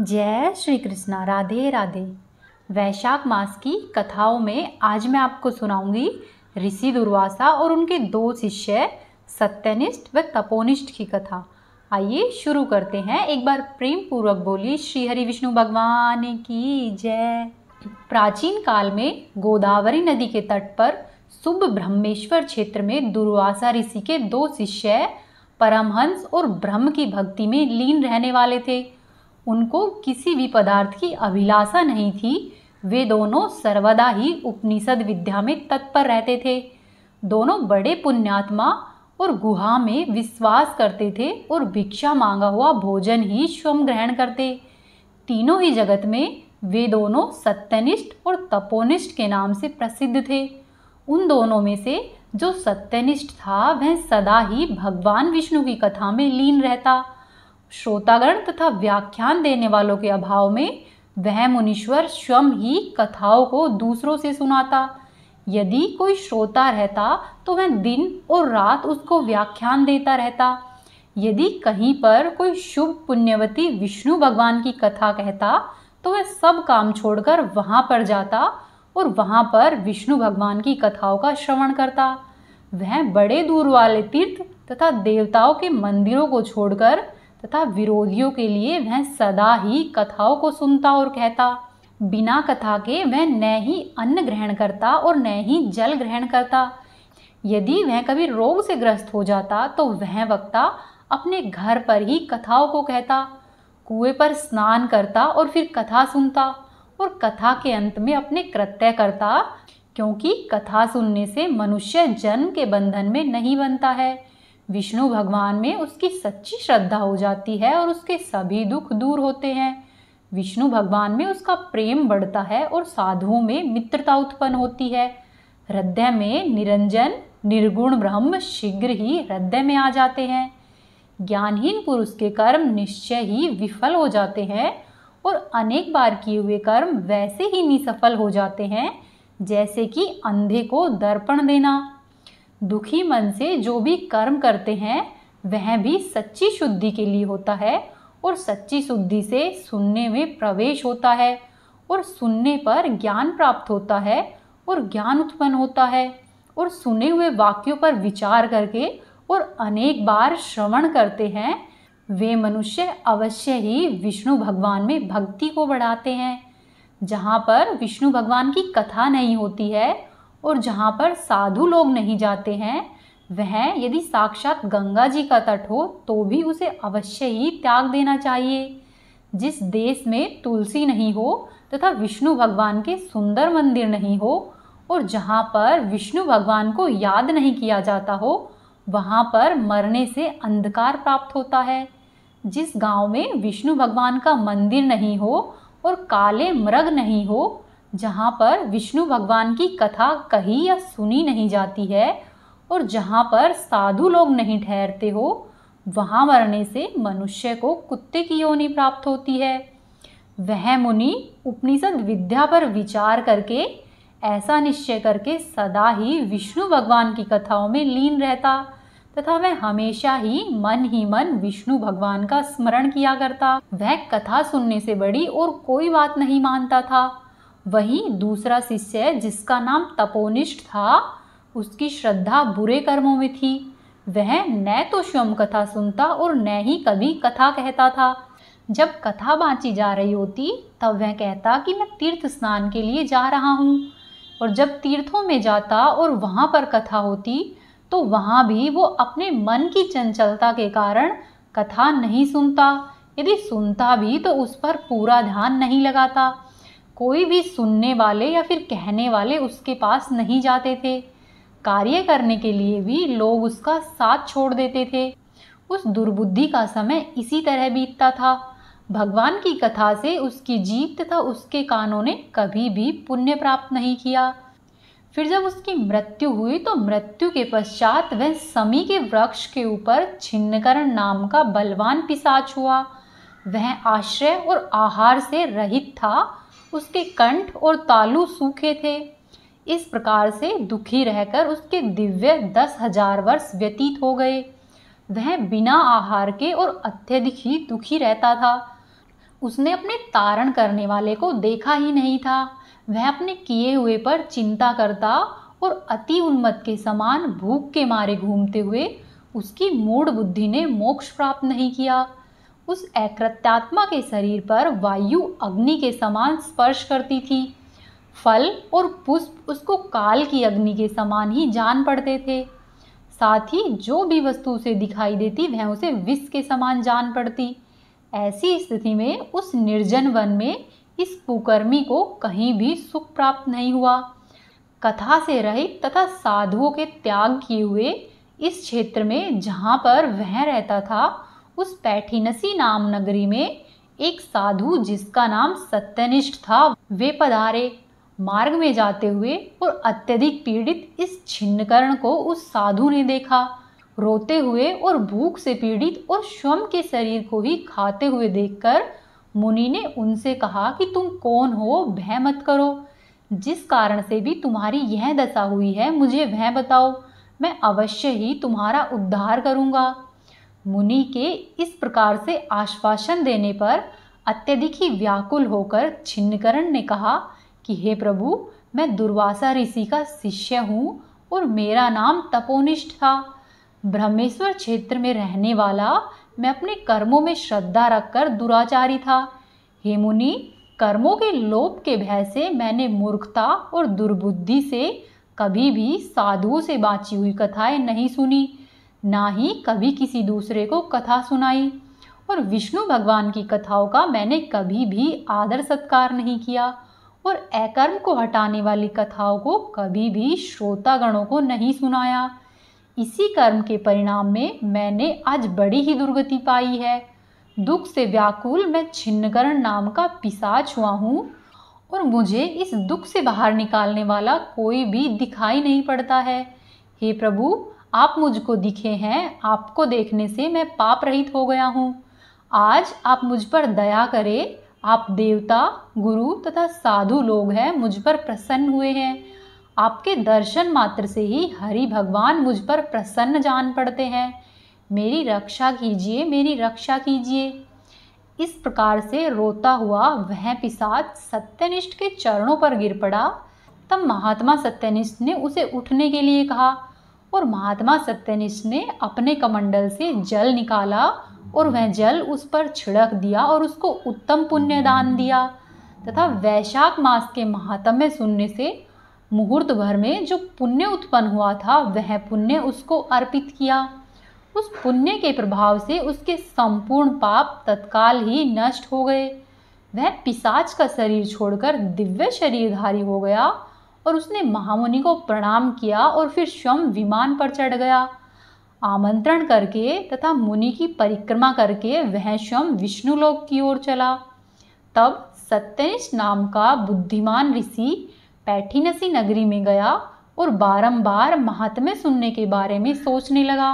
जय श्री कृष्णा राधे राधे वैशाख मास की कथाओं में आज मैं आपको सुनाऊंगी ऋषि दुर्वासा और उनके दो शिष्य सत्यनिष्ठ व तपोनिष्ठ की कथा आइए शुरू करते हैं एक बार प्रेम पूर्वक बोली श्री हरि विष्णु भगवान की जय प्राचीन काल में गोदावरी नदी के तट पर शुभ ब्रह्मेश्वर क्षेत्र में दुर्वासा ऋषि के दो शिष्य परमहंस और ब्रह्म की भक्ति में लीन रहने वाले थे उनको किसी भी पदार्थ की अभिलाषा नहीं थी वे दोनों सर्वदा ही उपनिषद विद्या में तत्पर रहते थे दोनों बड़े पुण्यात्मा और गुहा में विश्वास करते थे और भिक्षा मांगा हुआ भोजन ही स्वयं ग्रहण करते तीनों ही जगत में वे दोनों सत्यनिष्ठ और तपोनिष्ठ के नाम से प्रसिद्ध थे उन दोनों में से जो सत्यनिष्ठ था वह सदा ही भगवान विष्णु की कथा में लीन रहता श्रोतागण तथा व्याख्यान देने वालों के अभाव में वह मुनीश्वर स्वयं ही कथाओं को दूसरों से सुनाता यदि कोई श्रोता रहता तो वह दिन और रात उसको व्याख्यान देता रहता यदि कहीं पर कोई शुभ पुण्यवती विष्णु भगवान की कथा कहता तो वह सब काम छोड़कर वहाँ पर जाता और वहाँ पर विष्णु भगवान की कथाओं का श्रवण करता वह बड़े दूर वाले तीर्थ तथा देवताओं के मंदिरों को छोड़कर तथा विरोधियों के लिए वह सदा ही कथाओं को सुनता और कहता बिना कथा के वह न ही अन्न ग्रहण करता और न ही जल ग्रहण करता यदि वह कभी रोग से ग्रस्त हो जाता तो वह वक्ता अपने घर पर ही कथाओं को कहता कुएं पर स्नान करता और फिर कथा सुनता और कथा के अंत में अपने कृत्य करता क्योंकि कथा सुनने से मनुष्य जन्म के बंधन में नहीं बनता है विष्णु भगवान में उसकी सच्ची श्रद्धा हो जाती है और उसके सभी दुख दूर होते हैं विष्णु भगवान में उसका प्रेम बढ़ता है और साधुओं में मित्रता उत्पन्न होती है हृदय में निरंजन निर्गुण ब्रह्म शीघ्र ही हृदय में आ जाते हैं ज्ञानहीन पुरुष के कर्म निश्चय ही विफल हो जाते हैं और अनेक बार किए हुए कर्म वैसे ही निसफल हो जाते हैं जैसे कि अंधे को दर्पण देना दुखी मन से जो भी कर्म करते हैं वह भी सच्ची शुद्धि के लिए होता है और सच्ची शुद्धि से सुनने में प्रवेश होता है और सुनने पर ज्ञान प्राप्त होता है और ज्ञान उत्पन्न होता है और सुने हुए वाक्यों पर विचार करके और अनेक बार श्रवण करते हैं वे मनुष्य अवश्य ही विष्णु भगवान में भक्ति को बढ़ाते हैं जहाँ पर विष्णु भगवान की कथा नहीं होती है और जहाँ पर साधु लोग नहीं जाते हैं वह यदि साक्षात गंगा जी का तट हो तो भी उसे अवश्य ही त्याग देना चाहिए जिस देश में तुलसी नहीं हो तथा विष्णु भगवान के सुंदर मंदिर नहीं हो और जहाँ पर विष्णु भगवान को याद नहीं किया जाता हो वहाँ पर मरने से अंधकार प्राप्त होता है जिस गांव में विष्णु भगवान का मंदिर नहीं हो और काले मृग नहीं हो जहाँ पर विष्णु भगवान की कथा कही या सुनी नहीं जाती है और जहाँ पर साधु लोग नहीं ठहरते हो वहाँ मरने से मनुष्य को कुत्ते की योनि प्राप्त होती है वह मुनि उपनिषद विद्या पर विचार करके ऐसा निश्चय करके सदा ही विष्णु भगवान की कथाओं में लीन रहता तथा वह हमेशा ही मन ही मन विष्णु भगवान का स्मरण किया करता वह कथा सुनने से बड़ी और कोई बात नहीं मानता था वहीं दूसरा शिष्य जिसका नाम तपोनिष्ठ था उसकी श्रद्धा बुरे कर्मों में थी वह न तो स्वयं कथा सुनता और न ही कभी कथा कहता था जब कथा बाँची जा रही होती तब वह कहता कि मैं तीर्थ स्नान के लिए जा रहा हूँ और जब तीर्थों में जाता और वहाँ पर कथा होती तो वहाँ भी वो अपने मन की चंचलता के कारण कथा नहीं सुनता यदि सुनता भी तो उस पर पूरा ध्यान नहीं लगाता कोई भी सुनने वाले या फिर कहने वाले उसके पास नहीं जाते थे कार्य करने के लिए भी लोग उसका साथ छोड़ देते थे उस दुर्बुद्धि का समय इसी तरह बीतता था भगवान की कथा से उसकी जीव तथा उसके कानों ने कभी भी पुण्य प्राप्त नहीं किया फिर जब उसकी मृत्यु हुई तो मृत्यु के पश्चात वह समी के वृक्ष के ऊपर छिन्नकरण नाम का बलवान पिसाच हुआ वह आश्रय और आहार से रहित था उसके कंठ और तालु सूखे थे इस प्रकार से दुखी रहकर उसके दिव्य दस हजार वर्ष व्यतीत हो गए वह बिना आहार के और अत्यधिक ही दुखी रहता था उसने अपने तारण करने वाले को देखा ही नहीं था वह अपने किए हुए पर चिंता करता और अति उन्मत के समान भूख के मारे घूमते हुए उसकी मूढ़ बुद्धि ने मोक्ष प्राप्त नहीं किया उस एकृत्यात्मा के शरीर पर वायु अग्नि के समान स्पर्श करती थी फल और पुष्प उसको काल की अग्नि के समान ही जान पड़ते थे साथ ही जो भी वस्तु उसे दिखाई देती वह उसे विष के समान जान पड़ती ऐसी स्थिति में उस निर्जन वन में इस कुकर्मी को कहीं भी सुख प्राप्त नहीं हुआ कथा से रहित तथा साधुओं के त्याग किए हुए इस क्षेत्र में जहाँ पर वह रहता था उस पैठीनसी नाम नगरी में एक साधु जिसका नाम सत्यनिष्ठ था वे पधारे मार्ग में जाते हुए और अत्यधिक पीड़ित इस छिन्नकर्ण को उस साधु ने देखा रोते हुए और भूख से पीड़ित और स्वयं के शरीर को ही खाते हुए देखकर मुनि ने उनसे कहा कि तुम कौन हो भय मत करो जिस कारण से भी तुम्हारी यह दशा हुई है मुझे वह बताओ मैं अवश्य ही तुम्हारा उद्धार करूँगा मुनि के इस प्रकार से आश्वासन देने पर अत्यधिक ही व्याकुल होकर छिन्नकरण ने कहा कि हे प्रभु मैं दुर्वासा ऋषि का शिष्य हूँ और मेरा नाम तपोनिष्ठ था ब्रह्मेश्वर क्षेत्र में रहने वाला मैं अपने कर्मों में श्रद्धा रखकर दुराचारी था हे मुनि कर्मों के लोप के भय से मैंने मूर्खता और दुर्बुद्धि से कभी भी साधुओं से बाँची हुई कथाएं नहीं सुनी ना ही कभी किसी दूसरे को कथा सुनाई और विष्णु भगवान की कथाओं का मैंने कभी भी आदर सत्कार नहीं किया और अकर्म को हटाने वाली कथाओं को कभी भी श्रोतागणों को नहीं सुनाया इसी कर्म के परिणाम में मैंने आज बड़ी ही दुर्गति पाई है दुख से व्याकुल मैं छिन्नकरण नाम का पिसाच हुआ हूँ और मुझे इस दुख से बाहर निकालने वाला कोई भी दिखाई नहीं पड़ता है हे प्रभु आप मुझको दिखे हैं आपको देखने से मैं पाप रहित हो गया हूँ आज आप मुझ पर दया करें आप देवता गुरु तथा साधु लोग हैं मुझ पर प्रसन्न हुए हैं आपके दर्शन मात्र से ही हरि भगवान मुझ पर प्रसन्न जान पड़ते हैं मेरी रक्षा कीजिए मेरी रक्षा कीजिए इस प्रकार से रोता हुआ वह पिसाद सत्यनिष्ठ के चरणों पर गिर पड़ा तब महात्मा सत्यनिष्ठ ने उसे उठने के लिए कहा और महात्मा सत्यनिष्ठ ने अपने कमंडल से जल निकाला और वह जल उस पर छिड़क दिया और उसको उत्तम पुण्य दान दिया तथा वैशाख मास के महात्म्य सुनने से मुहूर्त भर में जो पुण्य उत्पन्न हुआ था वह पुण्य उसको अर्पित किया उस पुण्य के प्रभाव से उसके संपूर्ण पाप तत्काल ही नष्ट हो गए वह पिसाच का शरीर छोड़कर दिव्य शरीरधारी हो गया और उसने महामुनि को प्रणाम किया और फिर स्वयं विमान पर चढ़ गया आमंत्रण करके तथा मुनि की परिक्रमा करके वह स्वयं विष्णुलोक की ओर चला तब सत्यनिश नाम का बुद्धिमान ऋषि पैठीनसी नगरी में गया और बारंबार महात्म्य सुनने के बारे में सोचने लगा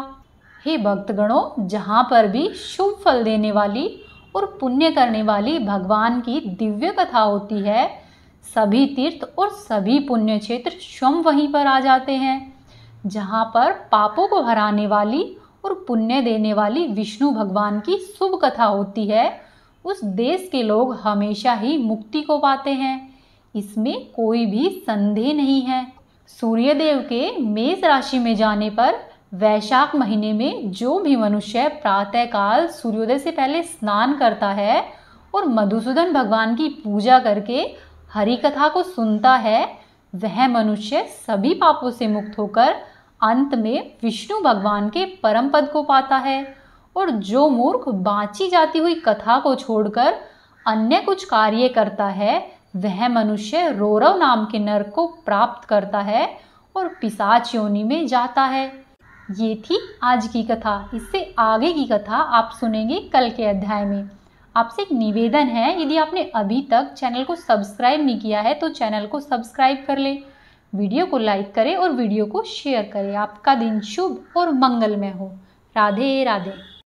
हे भक्तगणों जहाँ पर भी शुभ फल देने वाली और पुण्य करने वाली भगवान की दिव्य कथा होती है सभी तीर्थ और सभी पुण्य क्षेत्र स्वयं वहीं पर आ जाते हैं जहाँ पर पापों को हराने वाली और पुण्य देने वाली विष्णु भगवान की शुभ कथा होती है उस देश के लोग हमेशा ही मुक्ति को पाते हैं इसमें कोई भी संदेह नहीं है सूर्यदेव के मेष राशि में जाने पर वैशाख महीने में जो भी मनुष्य प्रातःकाल सूर्योदय से पहले स्नान करता है और मधुसूदन भगवान की पूजा करके हरि कथा को सुनता है वह मनुष्य सभी पापों से मुक्त होकर अंत में विष्णु भगवान के परम पद को पाता है और जो मूर्ख बाँची जाती हुई कथा को छोड़कर अन्य कुछ कार्य करता है वह मनुष्य रोरव नाम के नरक को प्राप्त करता है और पिसाच योनि में जाता है ये थी आज की कथा इससे आगे की कथा आप सुनेंगे कल के अध्याय में आपसे एक निवेदन है यदि आपने अभी तक चैनल को सब्सक्राइब नहीं किया है तो चैनल को सब्सक्राइब कर ले वीडियो को लाइक करें और वीडियो को शेयर करें आपका दिन शुभ और मंगलमय हो राधे राधे